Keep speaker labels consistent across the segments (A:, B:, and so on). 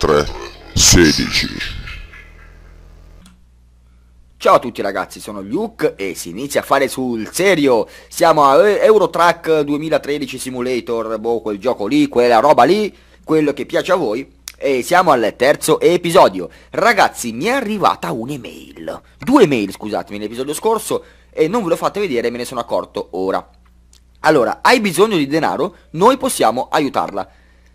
A: 3 16 Ciao a tutti ragazzi, sono Luke e si inizia a fare sul serio. Siamo a eh, Eurotrack 2013 Simulator, boh, quel gioco lì, quella roba lì, quello che piace a voi. E siamo al terzo episodio. Ragazzi, mi è arrivata un'email. Due mail, scusatemi, nell'episodio scorso e non ve l'ho fatta vedere, me ne sono accorto ora. Allora, hai bisogno di denaro? Noi possiamo aiutarla.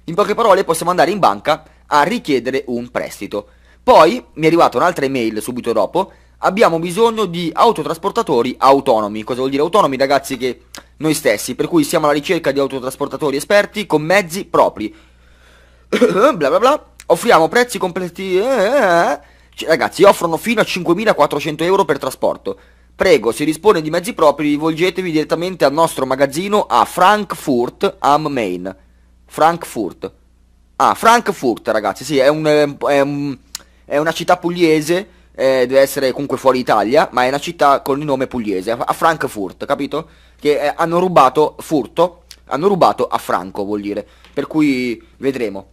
A: In poche parole, possiamo andare in banca a richiedere un prestito. Poi mi è arrivata un'altra email subito dopo, abbiamo bisogno di autotrasportatori autonomi. Cosa vuol dire autonomi ragazzi che noi stessi, per cui siamo alla ricerca di autotrasportatori esperti con mezzi propri. bla bla bla, offriamo prezzi completi... Cioè, ragazzi, offrono fino a 5.400 euro per trasporto. Prego, se dispone di mezzi propri, rivolgetevi direttamente al nostro magazzino a Frankfurt am Main. Frankfurt. Ah, Frankfurt, ragazzi, sì, è, un, ehm, è, un, è una città pugliese, eh, deve essere comunque fuori Italia, ma è una città con il nome pugliese, a Frankfurt, capito? Che eh, hanno rubato, furto, hanno rubato a Franco, vuol dire. Per cui vedremo.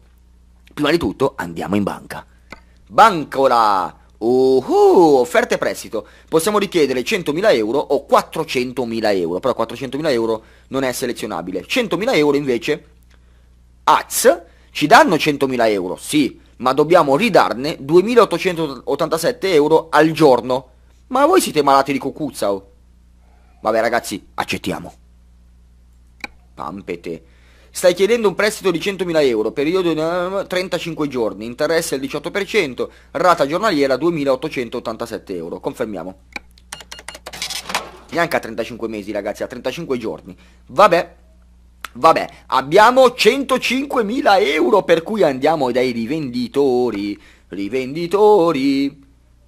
A: Prima di tutto andiamo in banca. Bancola! Uhuh, offerte prestito. Possiamo richiedere 100.000 euro o 400.000 euro, però 400.000 euro non è selezionabile. 100.000 euro invece, AZ, ci danno 100.000 euro, sì, ma dobbiamo ridarne 2.887 euro al giorno. Ma voi siete malati di cucuzza, oh. Vabbè ragazzi, accettiamo. Pampete. Stai chiedendo un prestito di 100.000 euro, periodo di 35 eh, giorni, interesse al 18%, rata giornaliera 2.887 euro. Confermiamo. Neanche a 35 mesi ragazzi, a 35 giorni. Vabbè, Vabbè, abbiamo 105.000 euro per cui andiamo dai rivenditori, rivenditori,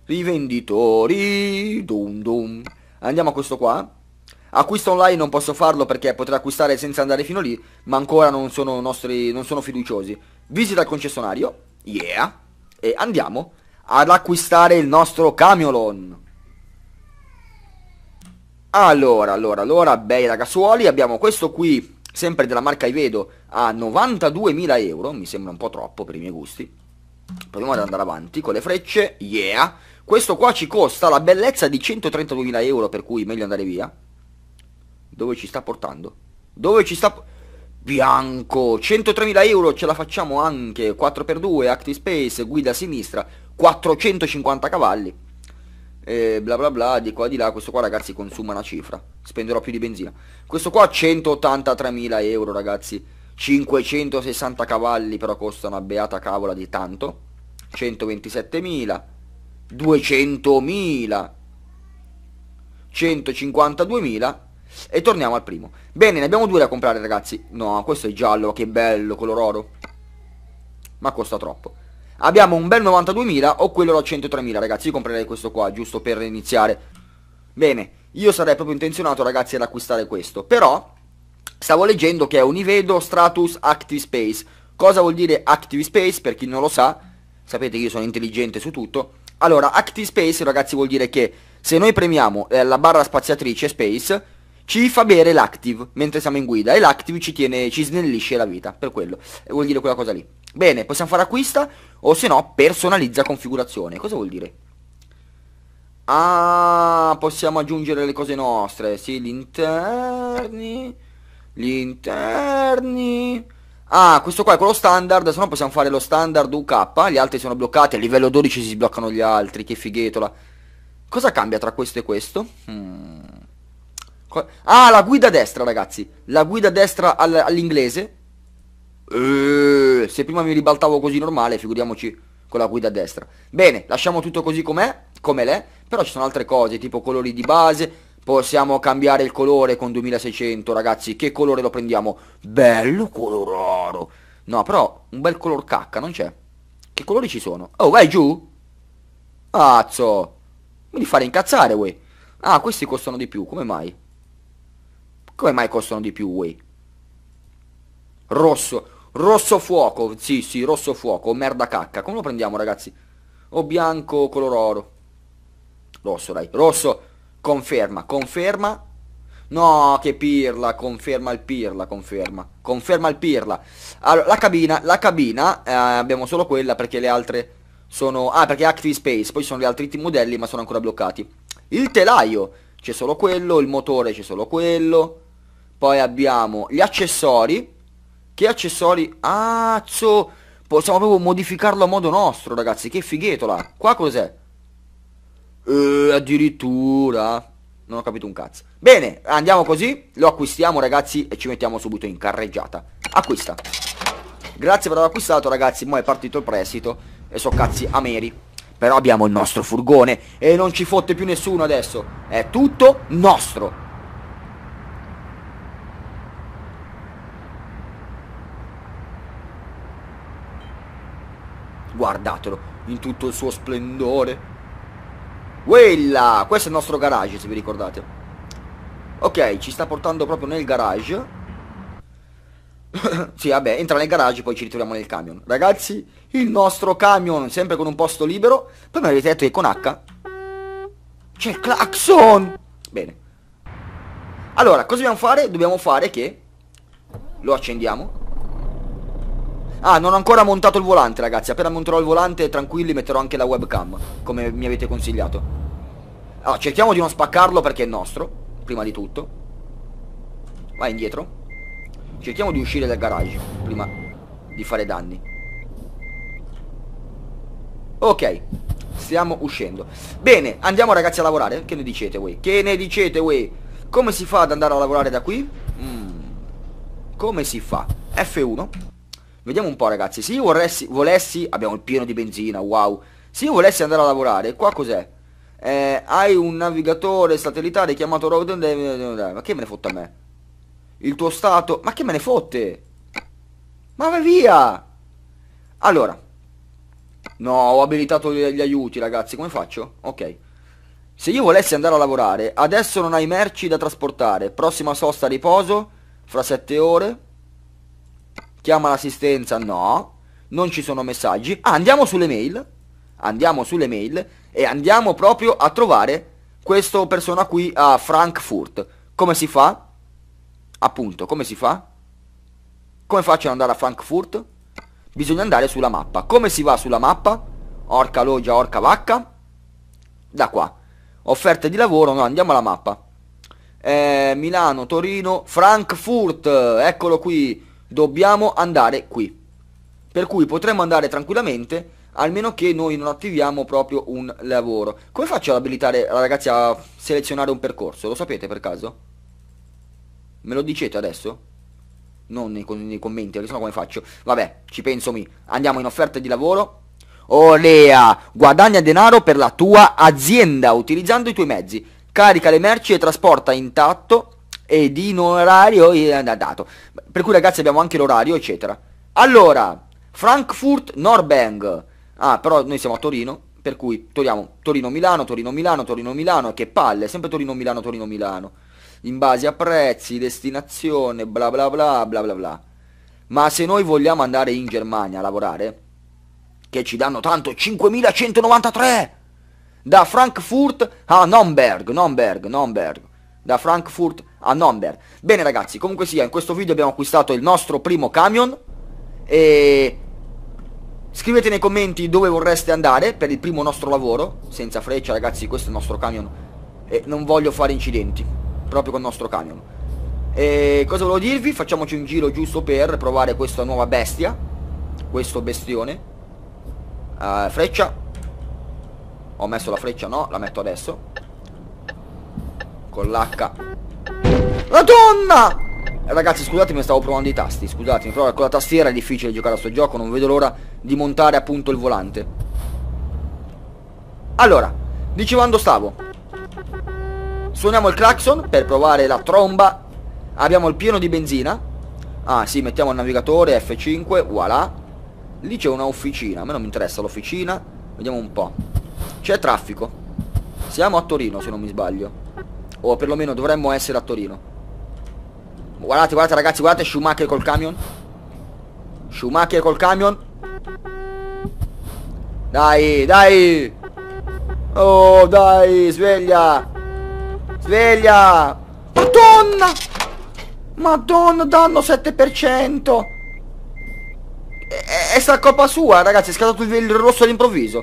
A: rivenditori, dum dum. Andiamo a questo qua. Acquisto online non posso farlo perché potrei acquistare senza andare fino lì, ma ancora non sono, nostri, non sono fiduciosi. Visita al concessionario, yeah, e andiamo ad acquistare il nostro camion. Allora, allora, allora, bei ragazzuoli, abbiamo questo qui sempre della marca Ivedo a 92.000 euro, mi sembra un po' troppo per i miei gusti. Proviamo ad andare avanti con le frecce, yeah. Questo qua ci costa la bellezza di 132.000 euro, per cui meglio andare via. Dove ci sta portando? Dove ci sta... Bianco, 103.000 euro, ce la facciamo anche, 4x2, active Space, guida a sinistra, 450 cavalli eh, bla bla bla, di qua di là, questo qua ragazzi consuma una cifra, spenderò più di benzina. Questo qua 183.000 euro ragazzi, 560 cavalli però costa una beata cavola di tanto, 127.000, 200.000, 152.000 e torniamo al primo. Bene, ne abbiamo due da comprare ragazzi, no questo è giallo, che bello, color oro, ma costa troppo. Abbiamo un bel 92.000 o quello da 103.000 ragazzi, io comprerei questo qua giusto per iniziare. Bene, io sarei proprio intenzionato ragazzi ad acquistare questo, però stavo leggendo che è Univedo Stratus Active Space. Cosa vuol dire Active Space? Per chi non lo sa, sapete che io sono intelligente su tutto. Allora, Active Space ragazzi vuol dire che se noi premiamo eh, la barra spaziatrice Space ci fa bere l'active mentre siamo in guida e l'active ci, tiene, ci snellisce la vita, per quello, vuol dire quella cosa lì. Bene, possiamo fare acquista o se no personalizza configurazione. Cosa vuol dire? Ah, possiamo aggiungere le cose nostre. Sì, gli interni. Gli interni. Ah, questo qua è quello standard, se no possiamo fare lo standard UK, gli altri sono bloccati, a livello 12 si sbloccano gli altri, che fighetola. Cosa cambia tra questo e questo? Hmm. Ah, la guida destra, ragazzi. La guida destra all'inglese eh, se prima mi ribaltavo così normale, figuriamoci con la guida a destra. Bene, lasciamo tutto così com'è, come l'è, però ci sono altre cose, tipo colori di base, possiamo cambiare il colore con 2600, ragazzi, che colore lo prendiamo? Bello color oro. No, però un bel color cacca, non c'è. Che colori ci sono? Oh, vai giù! Azzo! Mi li fare incazzare, wey! Ah, questi costano di più, come mai? Come mai costano di più, wey? Rosso. Rosso fuoco, sì, sì, rosso fuoco, merda cacca. Come lo prendiamo, ragazzi? O bianco color oro? Rosso, dai. Rosso, conferma, conferma. No, che pirla, conferma il pirla, conferma. Conferma il pirla. Allora, la cabina, la cabina, eh, abbiamo solo quella perché le altre sono... Ah, perché Active Space, poi sono gli altri modelli ma sono ancora bloccati. Il telaio, c'è solo quello, il motore c'è solo quello. Poi abbiamo gli accessori che accessori? Ah, Possiamo proprio modificarlo a modo nostro, ragazzi. Che fighetola. Qua cos'è? Eh, addirittura. Non ho capito un cazzo. Bene, andiamo così. Lo acquistiamo, ragazzi, e ci mettiamo subito in carreggiata. Acquista. Grazie per aver acquistato, ragazzi. Mo' è partito il prestito. E so cazzi ameri. Però abbiamo il nostro furgone. E non ci fotte più nessuno adesso. È tutto nostro. guardatelo, in tutto il suo splendore. Quella! Questo è il nostro garage, se vi ricordate. Ok, ci sta portando proprio nel garage. sì, vabbè, entra nel garage poi ci ritroviamo nel camion. Ragazzi, il nostro camion, sempre con un posto libero. Poi mi avete detto che con H... C'è il clacson! Bene. Allora, cosa dobbiamo fare? Dobbiamo fare che... Lo accendiamo. Ah, non ho ancora montato il volante, ragazzi. Appena monterò il volante, tranquilli, metterò anche la webcam, come mi avete consigliato. Allora, cerchiamo di non spaccarlo perché è nostro, prima di tutto. Vai indietro. Cerchiamo di uscire dal garage, prima di fare danni. Ok, stiamo uscendo. Bene, andiamo ragazzi a lavorare. Che ne dicete voi? Che ne dicete voi? Come si fa ad andare a lavorare da qui? Mm. Come si fa? F1 Vediamo un po' ragazzi, se io vorresti, volessi, abbiamo il pieno di benzina, wow, se io volessi andare a lavorare, qua cos'è? Eh, hai un navigatore satellitare chiamato Roden, ma che me ne fotte a me? Il tuo stato, ma che me ne fotte? Ma vai via! Allora, no, ho abilitato gli aiuti ragazzi, come faccio? Ok. Se io volessi andare a lavorare, adesso non hai merci da trasportare, prossima sosta riposo, fra 7 ore, Chiama l'assistenza? No. Non ci sono messaggi. Ah, andiamo sulle mail. Andiamo sulle mail e andiamo proprio a trovare questa persona qui a Frankfurt. Come si fa? Appunto, come si fa? Come faccio ad andare a Frankfurt? Bisogna andare sulla mappa. Come si va sulla mappa? Orca loggia, orca vacca. Da qua. Offerte di lavoro, no, andiamo alla mappa. Eh, Milano, Torino, Frankfurt, eccolo qui dobbiamo andare qui. Per cui potremmo andare tranquillamente, almeno che noi non attiviamo proprio un lavoro. Come faccio ad abilitare, ragazzi, a selezionare un percorso? Lo sapete per caso? Me lo dicete adesso? Non nei, nei commenti, perché sennò come faccio? Vabbè, ci penso mi. Andiamo in offerta di lavoro. Olea! Guadagna denaro per la tua azienda utilizzando i tuoi mezzi. Carica le merci e trasporta intatto ed in orario eh, dato. Per cui ragazzi abbiamo anche l'orario, eccetera. Allora, Frankfurt Norbeng. Ah, però noi siamo a Torino, per cui togliamo Torino-Milano, Torino-Milano, Torino-Milano, che palle, sempre Torino-Milano, Torino-Milano. In base a prezzi, destinazione, bla bla bla bla bla bla. Ma se noi vogliamo andare in Germania a lavorare, che ci danno tanto 5193 da Frankfurt a Nomberg, Nomberg, Nomberg da Frankfurt a Nomber. Bene ragazzi, comunque sia, in questo video abbiamo acquistato il nostro primo camion e scrivete nei commenti dove vorreste andare per il primo nostro lavoro, senza freccia ragazzi, questo è il nostro camion e non voglio fare incidenti, proprio con il nostro camion. E cosa volevo dirvi? Facciamoci un giro giusto per provare questa nuova bestia, questo bestione. Uh, freccia, ho messo la freccia, no, la metto adesso con l'H. Madonna! Eh, ragazzi scusatemi stavo provando i tasti Scusatemi però con la tastiera è difficile giocare a sto gioco Non vedo l'ora di montare appunto il volante Allora Dicevando stavo Suoniamo il clacson per provare la tromba Abbiamo il pieno di benzina Ah sì mettiamo il navigatore F5 Voilà Lì c'è una officina A me non mi interessa l'officina Vediamo un po' C'è traffico Siamo a Torino se non mi sbaglio o perlomeno dovremmo essere a Torino Guardate, guardate ragazzi, guardate Schumacher col camion Schumacher col camion Dai, dai Oh, dai, sveglia Sveglia Madonna Madonna, danno 7% È, è, sta colpa sua, ragazzi È scattato il rosso all'improvviso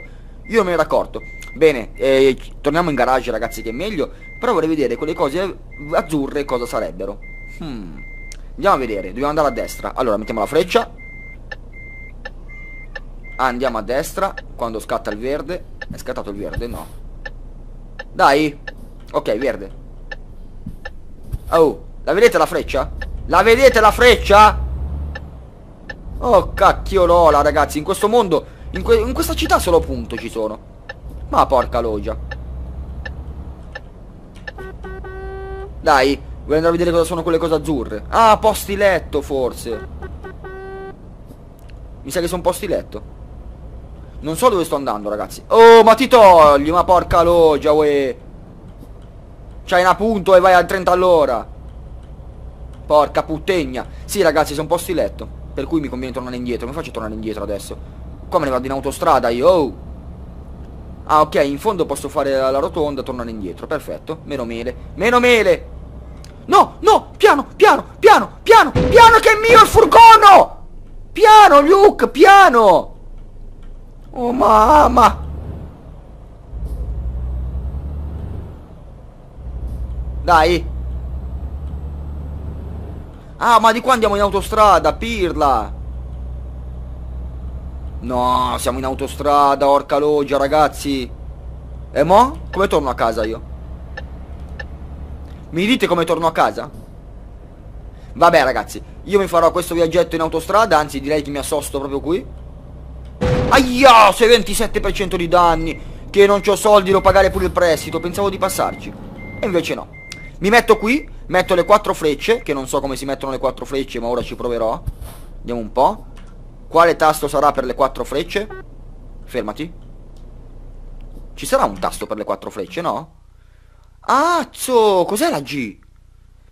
A: Io me ne ero accorto Bene, eh, torniamo in garage ragazzi che è meglio, però vorrei vedere quelle cose azzurre cosa sarebbero. Hmm. Andiamo a vedere, dobbiamo andare a destra. Allora, mettiamo la freccia. Andiamo a destra, quando scatta il verde. È scattato il verde? No. Dai. Ok, verde. Oh, la vedete la freccia? La vedete la freccia? Oh, cacchio Lola, ragazzi, in questo mondo, in, que in questa città solo punto ci sono. Ma porca logia Dai, voglio andare a vedere cosa sono quelle cose azzurre. Ah, posti letto forse. Mi sa che sono posti letto. Non so dove sto andando, ragazzi. Oh, ma ti togli, ma porca logia uè. C'hai un punto e vai a 30 all'ora. Porca puttegna. Sì, ragazzi, sono posti letto. Per cui mi conviene tornare indietro. Mi faccio tornare indietro adesso. Qua me ne vado in autostrada io. Oh. Ah ok, in fondo posso fare la, la rotonda, tornare indietro, perfetto, meno mele, meno mele No, no, piano, piano, piano, piano, piano che è mio il furgono Piano Luke, piano Oh mamma Dai Ah ma di qua andiamo in autostrada, pirla No, siamo in autostrada, orca loggia, ragazzi. E mo? Come torno a casa io? Mi dite come torno a casa? Vabbè ragazzi, io mi farò questo viaggetto in autostrada, anzi direi che mi assosto proprio qui. Aia, 27% di danni, che non ho soldi, devo pagare pure il prestito, pensavo di passarci. E invece no. Mi metto qui, metto le quattro frecce, che non so come si mettono le quattro frecce, ma ora ci proverò. Vediamo un po'. Quale tasto sarà per le quattro frecce? Fermati. Ci sarà un tasto per le quattro frecce, no? Azzo! Cos'è la G?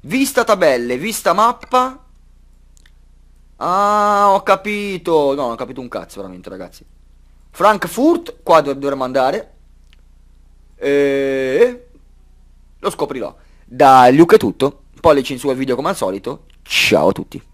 A: Vista tabelle, vista mappa. Ah, ho capito. No, non ho capito un cazzo, veramente, ragazzi. Frankfurt, qua dov dovremmo andare. E... Eh, lo scoprirò. Da Luke è tutto. Pollice in su al video come al solito. Ciao a tutti.